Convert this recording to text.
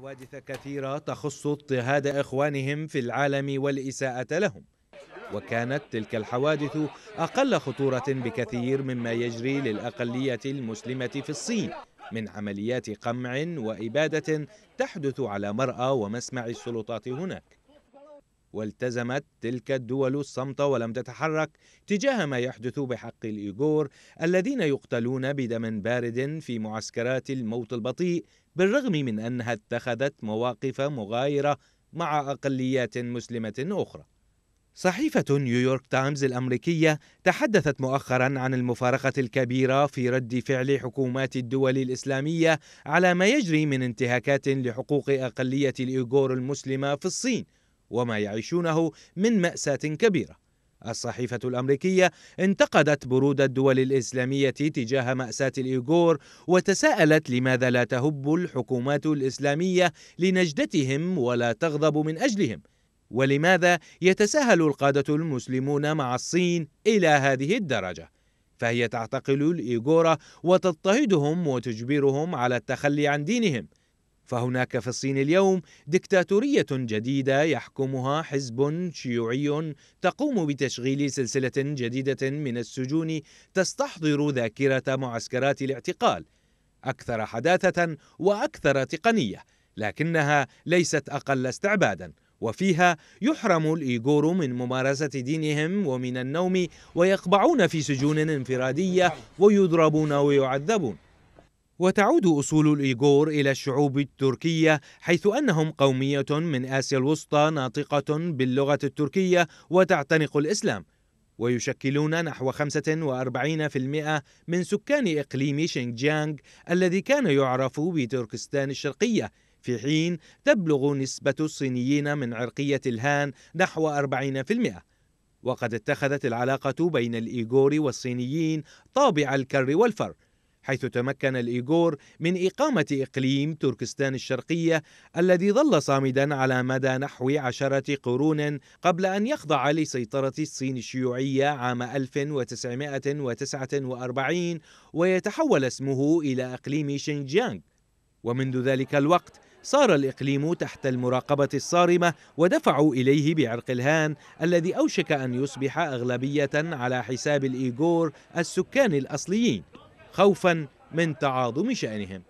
حوادث كثيرة تخص اضطهاد إخوانهم في العالم والإساءة لهم وكانت تلك الحوادث أقل خطورة بكثير مما يجري للأقلية المسلمة في الصين من عمليات قمع وإبادة تحدث على مرأى ومسمع السلطات هناك والتزمت تلك الدول الصمت ولم تتحرك تجاه ما يحدث بحق الايغور الذين يقتلون بدم بارد في معسكرات الموت البطيء بالرغم من انها اتخذت مواقف مغايره مع اقليات مسلمه اخرى. صحيفة نيويورك تايمز الأمريكية تحدثت مؤخرا عن المفارقة الكبيرة في رد فعل حكومات الدول الإسلامية على ما يجري من انتهاكات لحقوق أقلية الإيغور المسلمة في الصين وما يعيشونه من مأساة كبيرة. الصحيفة الأمريكية انتقدت برود الدول الإسلامية تجاه مأساة الإيغور وتساءلت لماذا لا تهب الحكومات الإسلامية لنجدتهم ولا تغضب من أجلهم ولماذا يتساهل القادة المسلمون مع الصين إلى هذه الدرجة؟ فهي تعتقل الإيغور وتضطهدهم وتجبرهم على التخلي عن دينهم فهناك في الصين اليوم دكتاتورية جديدة يحكمها حزب شيوعي تقوم بتشغيل سلسلة جديدة من السجون تستحضر ذاكرة معسكرات الاعتقال أكثر حداثة وأكثر تقنية لكنها ليست أقل استعبادا وفيها يحرم الايغور من ممارسه دينهم ومن النوم ويقبعون في سجون انفراديه ويضربون ويعذبون وتعود أصول الإيغور إلى الشعوب التركية حيث أنهم قومية من آسيا الوسطى ناطقة باللغة التركية وتعتنق الإسلام ويشكلون نحو 45% من سكان إقليم شينجيانغ الذي كان يعرف بتركستان الشرقية في حين تبلغ نسبة الصينيين من عرقية الهان نحو 40% وقد اتخذت العلاقة بين الإيغور والصينيين طابع الكر والفر حيث تمكن الإيغور من إقامة إقليم تركستان الشرقية الذي ظل صامدا على مدى نحو عشرة قرون قبل أن يخضع لسيطرة الصين الشيوعية عام 1949 ويتحول اسمه إلى إقليم شينجيانغ ومنذ ذلك الوقت صار الإقليم تحت المراقبة الصارمة ودفعوا إليه بعرق الهان الذي أوشك أن يصبح أغلبية على حساب الإيغور السكان الأصليين خوفا من تعاظم شأنهم